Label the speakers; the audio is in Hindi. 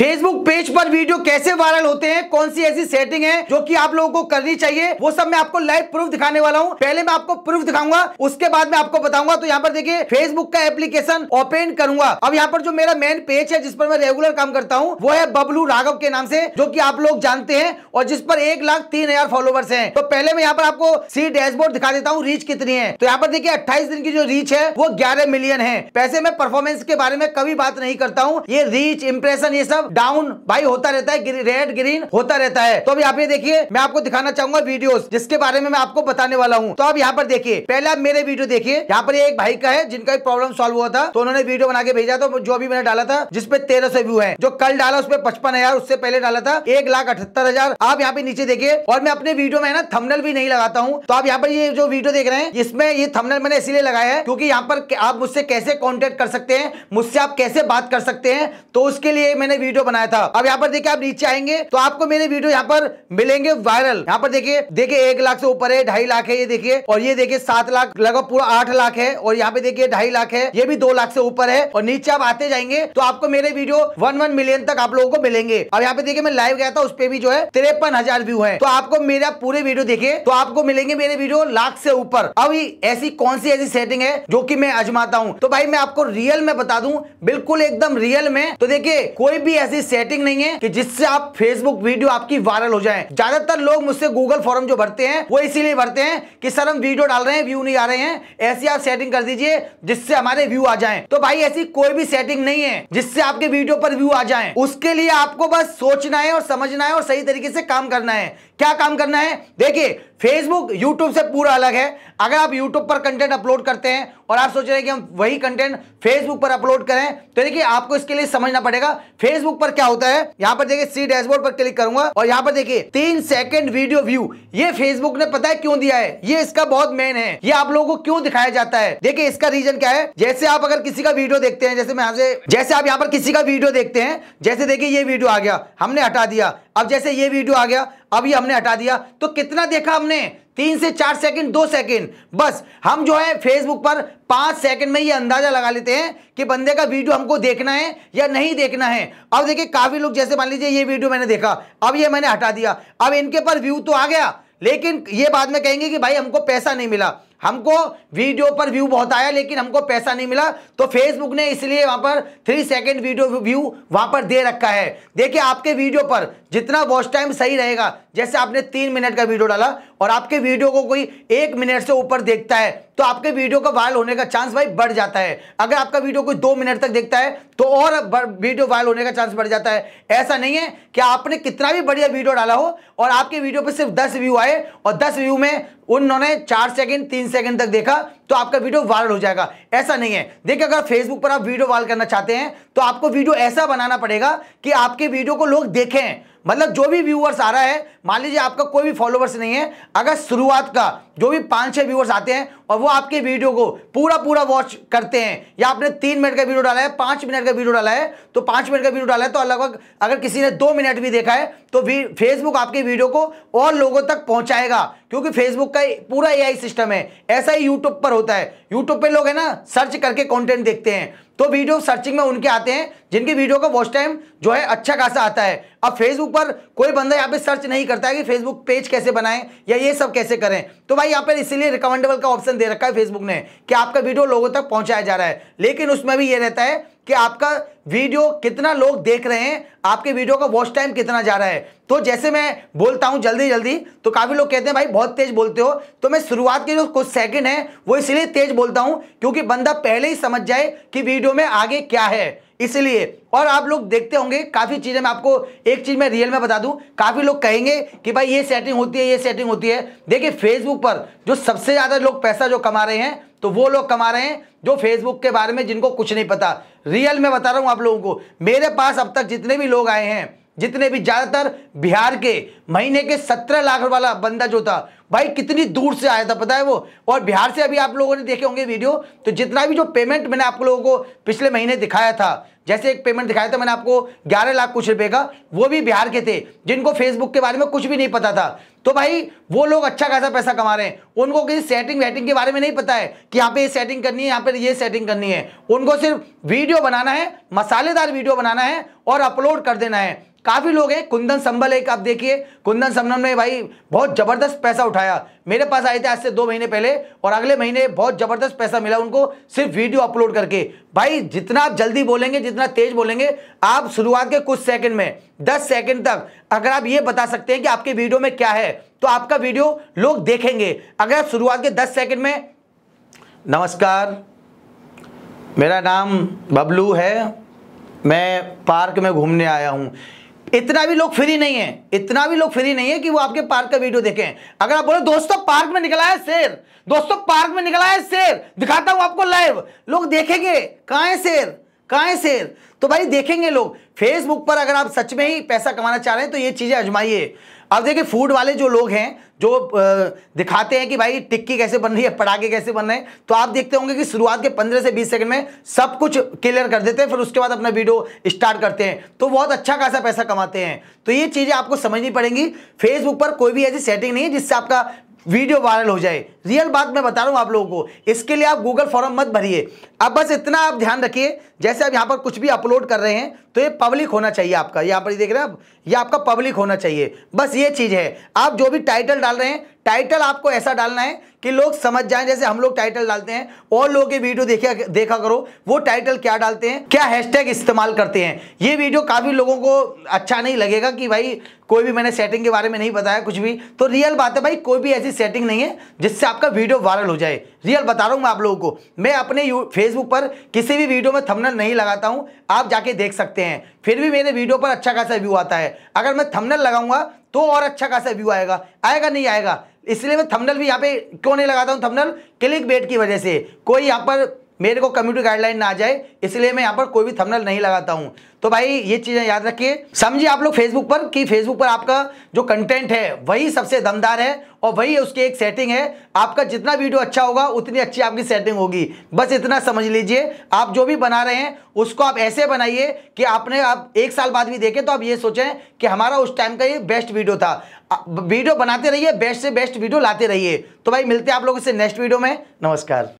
Speaker 1: फेसबुक पेज पर वीडियो कैसे वायरल होते हैं कौन सी ऐसी सेटिंग है जो कि आप लोगों को करनी चाहिए वो सब मैं आपको लाइव प्रूफ दिखाने वाला हूँ पहले मैं आपको प्रूफ दिखाऊंगा उसके बाद मैं आपको बताऊंगा तो यहाँ पर देखिए फेसबुक का एप्लीकेशन ओपन करूंगा अब यहाँ पर जो मेरा मेन पेज है जिस पर मैं रेगुलर काम करता हूँ वो है बबलू राघव के नाम से जो की आप लोग जानते हैं और जिस पर एक लाख तीन हजार फॉलोवर्स है तो पहले मैं यहाँ पर आपको सी डैशबोर्ड दिखा देता हूँ रीच कितनी है तो यहाँ पर देखिए अट्ठाईस दिन की जो रीच है वो ग्यारह मिलियन है पैसे में परफॉर्मेंस के बारे में कभी बात नहीं करता हूँ ये रीच इंप्रेशन ये सब डाउन भाई होता रहता है रेड ग्रीन होता रहता है तो अभी आप ये देखिए मैं आपको दिखाना चाहूंगा वीडियो जिसके बारे में मैं आपको बताने वाला हूँ तो आप यहाँ पर देखिए पहले आप मेरे वीडियो देखिए यहाँ पर एक भाई का है जिनका एक प्रॉब्लम सोल्व हुआ था तो उन्होंने वीडियो बना के भेजा तो जो अभी मैंने डाला था जिसपे तेरह सौ व्यू है जो कल डाला उसपे पचपन हजार उससे पहले डाला था एक लाख अठहत्तर हजार आप यहाँ पे नीचे देखिए और मैं अपने वीडियो में ना थंबनेल भी नहीं लगाता हूँ तो आप यहाँ पर ये जो वीडियो देख रहे हैं इसमें ये थंबनेल मैंने इसीलिए लगाया है क्योंकि यहाँ पर आप मुझसे कैसे कॉन्टेक्ट कर सकते हैं मुझसे आप कैसे बात कर सकते हैं तो उसके लिए मैंने वीडियो वीडियो बनाया था अब यहाँ पर देखिए आप नीचे आएंगे तो आपको मेरे वीडियो यहाँ पर मिलेंगे वायरल यहाँ पर देखिए देखिए एक लाख से ऊपर है ढाई लाख है ये देखिए और ये देखिए सात लाख लगभग पूरा आठ लाख है और यहाँ पे देखिए ढाई लाख है ये भी दो लाख से ऊपर है और नीचे आप आते जाएंगे तो आपको मेरे वीडियो वन वन मिलियन तक आप लोगों को मिलेंगे अब यहाँ पे देखिए मैं लाइव गया था उस पर भी जो है तिरपन व्यू है तो आपको मेरा पूरे वीडियो देखिए तो आपको मिलेंगे मेरे वीडियो लाख से ऊपर अब ऐसी कौन सी ऐसी सेटिंग है जो की मैं आजमाता हूँ तो भाई मैं आपको रियल में बता दू बिल्कुल एकदम रियल में तो देखिये कोई भी ऐसी सेटिंग नहीं है कि जिससे आप फेसबुक वीडियो आपकी वायरल हो जाए ज्यादातर लोग मुझसे गूगल फॉर्म जो भरते हैं वो इसीलिए भरते हैं कि सर हम वीडियो डाल रहे हैं व्यू नहीं आ रहे हैं ऐसी आप सेटिंग कर दीजिए जिससे हमारे व्यू आ जाए तो भाई ऐसी कोई भी सेटिंग नहीं है जिससे आपके वीडियो पर व्यू आ जाए उसके लिए आपको बस सोचना है और समझना है और सही तरीके से काम करना है क्या काम करना है देखिए फेसबुक यूट्यूब से पूरा अलग है अगर आप यूट्यूब पर कंटेंट अपलोड करते हैं और आप सोच रहे हैं कि हम वही कंटेंट फेसबुक पर अपलोड करें तो देखिए आपको इसके लिए समझना पड़ेगा फेसबुक पर क्या होता है यहाँ पर देखिए सी डैशबोर्ड पर क्लिक करूंगा और यहाँ पर देखिए तीन सेकेंड वीडियो व्यू ये फेसबुक ने पता है क्यों दिया है ये इसका बहुत मेन है ये आप लोगों को क्यों दिखाया जाता है देखिए इसका रीजन क्या है जैसे आप अगर किसी का वीडियो देखते हैं जैसे मैं से जैसे आप यहाँ पर किसी का वीडियो देखते हैं जैसे देखिए ये वीडियो आ गया हमने हटा दिया अब जैसे ये वीडियो आ गया अब ये हमने हटा दिया तो कितना देखा हमने तीन से चार सेकंड दो सेकंड बस हम जो है फेसबुक पर पांच सेकंड में ये अंदाजा लगा लेते हैं कि बंदे का वीडियो हमको देखना है या नहीं देखना है अब देखिए काफ़ी लोग जैसे मान लीजिए ये वीडियो मैंने देखा अब ये मैंने हटा दिया अब इनके पर व्यू तो आ गया लेकिन ये बाद में कहेंगे कि भाई हमको पैसा नहीं मिला हमको वीडियो पर व्यू बहुत आया लेकिन हमको पैसा नहीं मिला तो फेसबुक ने इसलिए वहां पर थ्री सेकेंड वीडियो व्यू वहां पर दे रखा है देखिए आपके वीडियो पर जितना वॉच टाइम सही रहेगा जैसे आपने तीन मिनट का वीडियो डाला और आपके वीडियो को कोई एक मिनट से ऊपर देखता है तो आपके वीडियो का वायरल होने का चांस भाई बढ़ जाता है अगर आपका वीडियो कोई दो मिनट तक देखता है तो और वीडियो वायरल होने का चांस बढ़ जाता है ऐसा नहीं है कि आपने कितना भी बढ़िया वीडियो डाला हो और आपके वीडियो पर सिर्फ दस व्यू आए और दस व्यू में उन्होंने चार सेकेंड तीन सेकेंड तक देखा तो आपका वीडियो वायरल हो जाएगा ऐसा नहीं है देखिए अगर फेसबुक पर आप वीडियो वायरल करना चाहते हैं तो आपको वीडियो ऐसा बनाना पड़ेगा कि आपके वीडियो को लोग देखें मतलब जो भी व्यूअर्स आ रहा है मान लीजिए आपका कोई भी फॉलोवर्स नहीं है अगर शुरुआत का जो भी पांच छह व्यूअर्स आते हैं और वो आपके वीडियो को पूरा पूरा वॉच करते हैं या आपने तीन मिनट का वीडियो डाला है पांच मिनट का वीडियो डाला है तो पांच मिनट का वीडियो डाला है तो लगभग अगर किसी ने दो मिनट भी देखा है तो फेसबुक आपके वीडियो को और लोगों तक पहुंचाएगा क्योंकि फेसबुक का पूरा ए सिस्टम है ऐसा ही यूट्यूब पर होता है यूट्यूब पे लोग है ना सर्च करके कंटेंट देखते हैं तो वीडियो सर्चिंग में उनके आते हैं जिनकी वीडियो का वॉच टाइम जो है अच्छा खासा आता है अब फेसबुक पर कोई बंदा यहाँ पे सर्च नहीं करता है कि फेसबुक पेज कैसे बनाएं या ये सब कैसे करें तो भाई यहाँ पर इसीलिए रिकमेंडेबल का ऑप्शन दे रखा है फेसबुक ने कि आपका वीडियो लोगों तक पहुँचाया जा रहा है लेकिन उसमें भी ये रहता है कि आपका वीडियो कितना लोग देख रहे हैं आपके वीडियो का वॉच टाइम कितना जा रहा है तो जैसे मैं बोलता हूं जल्दी जल्दी तो काफ़ी लोग कहते हैं भाई बहुत तेज बोलते हो तो मैं शुरुआत के जो कुछ सेकंड हैं वो इसलिए तेज बोलता हूं क्योंकि बंदा पहले ही समझ जाए कि वीडियो में आगे क्या है इसलिए और आप लोग देखते होंगे काफ़ी चीज़ें मैं आपको एक चीज़ मैं रियल में बता दूं काफ़ी लोग कहेंगे कि भाई ये सेटिंग होती है ये सेटिंग होती है देखिए फेसबुक पर जो सबसे ज़्यादा लोग पैसा जो कमा रहे हैं तो वो लोग कमा रहे हैं जो फेसबुक के बारे में जिनको कुछ नहीं पता रियल में बता रहा हूँ आप लोगों को मेरे पास अब तक जितने भी लोग आए हैं जितने भी ज़्यादातर बिहार के महीने के सत्रह लाख वाला बंदा जो था भाई कितनी दूर से आया था पता है वो और बिहार से अभी आप लोगों ने देखे होंगे वीडियो तो जितना भी जो पेमेंट मैंने आप लोगों को पिछले महीने दिखाया था जैसे एक पेमेंट दिखाया था मैंने आपको 11 लाख कुछ रुपए का वो भी बिहार के थे जिनको फेसबुक के बारे में कुछ भी नहीं पता था तो भाई वो लोग अच्छा खासा पैसा कमा रहे हैं उनको किसी सेटिंग वेटिंग के बारे में नहीं पता है कि यहाँ पे ये सेटिंग करनी है यहाँ पे ये सेटिंग करनी है उनको सिर्फ वीडियो बनाना है मसालेदार वीडियो बनाना है और अपलोड कर देना है काफ़ी लोग हैं कुंदन संबल एक आप देखिए कुंदन संबल ने भाई बहुत ज़बरदस्त पैसा उठाया मेरे पास आए थे आज से दो महीने पहले और अगले महीने बहुत ज़बरदस्त पैसा मिला उनको सिर्फ वीडियो अपलोड करके भाई जितना आप जल्दी बोलेंगे जितना तेज़ बोलेंगे आप शुरुआत के कुछ सेकंड में दस सेकंड तक अगर आप ये बता सकते हैं कि आपके वीडियो में क्या है तो आपका वीडियो लोग देखेंगे अगर आप शुरुआत के दस सेकेंड में नमस्कार मेरा नाम बबलू है मैं पार्क में घूमने आया हूँ इतना भी लोग फ्री नहीं है इतना भी लोग फ्री नहीं है कि वो आपके पार्क का वीडियो देखें अगर आप बोले दोस्तों पार्क में निकला है शेर दोस्तों पार्क में निकला है शेर दिखाता हूं आपको लाइव लोग देखेंगे कहा है शेर कहाँ है शेयर तो भाई देखेंगे लोग फेसबुक पर अगर आप सच में ही पैसा कमाना चाह रहे हैं तो ये चीज़ें आजमाइए अब देखिए फूड वाले जो लोग हैं जो दिखाते हैं कि भाई टिक्की कैसे बन रही है पटाखे कैसे बन रहे हैं तो आप देखते होंगे कि शुरुआत के 15 से 20 सेकंड में सब कुछ क्लियर कर देते हैं फिर उसके बाद अपना वीडियो स्टार्ट करते हैं तो बहुत अच्छा खासा पैसा कमाते हैं तो ये चीज़ें आपको समझनी पड़ेंगी फेसबुक पर कोई भी ऐसी सेटिंग नहीं है जिससे आपका वीडियो वायरल हो जाए रियल बात मैं बता रहा हूँ आप लोगों को इसके लिए आप गूगल फॉर्म मत भरिए अब बस इतना आप ध्यान रखिए जैसे आप यहाँ पर कुछ भी अपलोड कर रहे हैं तो ये पब्लिक होना चाहिए आपका यहाँ पर देख रहे हैं आप ये आपका पब्लिक होना चाहिए बस ये चीज़ है आप जो भी टाइटल डाल रहे हैं टाइटल आपको ऐसा डालना है कि लोग समझ जाएं जैसे हम लोग टाइटल डालते हैं और लोगों ये वीडियो देखा देखा करो वो टाइटल क्या डालते हैं क्या हैशटैग इस्तेमाल करते हैं ये वीडियो काफ़ी लोगों को अच्छा नहीं लगेगा कि भाई कोई भी मैंने सेटिंग के बारे में नहीं बताया कुछ भी तो रियल बात है भाई कोई भी ऐसी सेटिंग नहीं है जिससे आपका वीडियो वायरल हो जाए रियल बता रहा हूँ मैं आप लोगों को मैं अपने फेसबुक पर किसी भी वीडियो में थमनल नहीं लगाता हूँ आप जाके देख सकते सकते हैं फिर भी मेरे वीडियो पर अच्छा खासा व्यू आता है अगर मैं थंबनेल लगाऊंगा तो और अच्छा खासा व्यू आएगा आएगा नहीं आएगा इसलिए मैं थंबनेल भी यहाँ पे क्यों नहीं लगाता हूँ थंबनेल क्लिक बेट की वजह से कोई यहाँ पर मेरे को कम्युनिटी गाइडलाइन ना आ जाए इसलिए मैं यहाँ पर कोई भी थंबनेल नहीं लगाता हूँ तो भाई ये चीज़ें याद रखिए समझिए आप लोग फेसबुक पर कि फेसबुक पर आपका जो कंटेंट है वही सबसे दमदार है और वही उसकी एक सेटिंग है आपका जितना वीडियो अच्छा होगा उतनी अच्छी आपकी सेटिंग होगी बस इतना समझ लीजिए आप जो भी बना रहे हैं उसको आप ऐसे बनाइए कि आपने आप एक साल बाद भी देखें तो आप ये सोचें कि हमारा उस टाइम का ये बेस्ट वीडियो था वीडियो बनाते रहिए बेस्ट से बेस्ट वीडियो लाते रहिए तो भाई मिलते हैं आप लोगों से नेक्स्ट वीडियो में नमस्कार